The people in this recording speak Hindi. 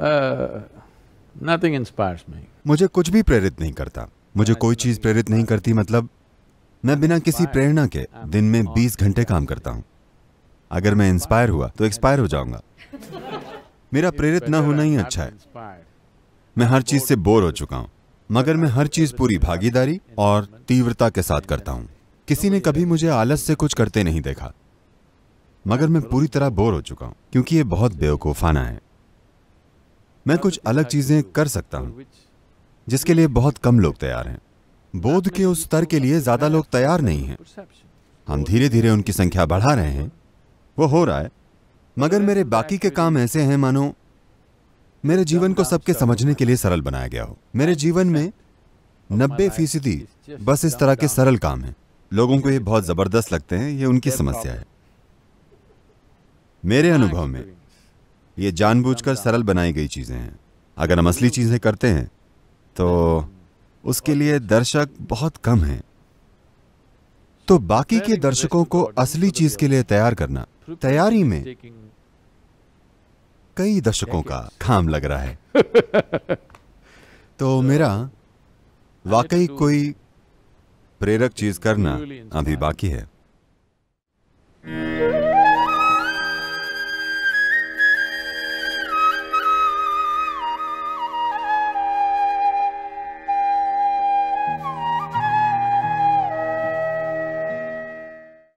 नथिंग इंस्पायर्स मी मुझे कुछ भी प्रेरित नहीं करता मुझे कोई चीज प्रेरित नहीं करती मतलब मैं बिना किसी प्रेरणा के दिन में 20 घंटे काम करता हूँ अगर मैं इंस्पायर हुआ तो एक्सपायर हो जाऊंगा मेरा प्रेरित ना होना ही अच्छा है मैं हर चीज से बोर हो चुका हूँ मगर मैं हर चीज पूरी भागीदारी और तीव्रता के साथ करता हूँ किसी ने कभी मुझे आलस से कुछ करते नहीं देखा मगर मैं पूरी तरह बोर हो चुका हूँ क्योंकि ये बहुत बेवकूफाना है मैं कुछ अलग चीजें कर सकता हूं जिसके लिए बहुत कम लोग तैयार हैं बोध के उस स्तर के लिए ज्यादा लोग तैयार नहीं हैं हम धीरे धीरे उनकी संख्या बढ़ा रहे हैं वो हो रहा है मगर मेरे बाकी के काम ऐसे हैं मानो मेरे जीवन को सबके समझने के लिए सरल बनाया गया हो मेरे जीवन में नब्बे फीसदी बस इस तरह के सरल काम हैं लोगों को ये बहुत जबरदस्त लगते हैं ये उनकी समस्या है मेरे अनुभव में ये जानबूझकर सरल बनाई गई चीज़ें हैं अगर हम असली चीज़ें करते हैं तो उसके लिए दर्शक बहुत कम हैं तो बाकी के दर्शकों को असली चीज़ के लिए तैयार करना तैयारी में कई दशकों का खाम लग रहा है तो मेरा वाकई कोई प्रेरक चीज़ करना अभी बाकी है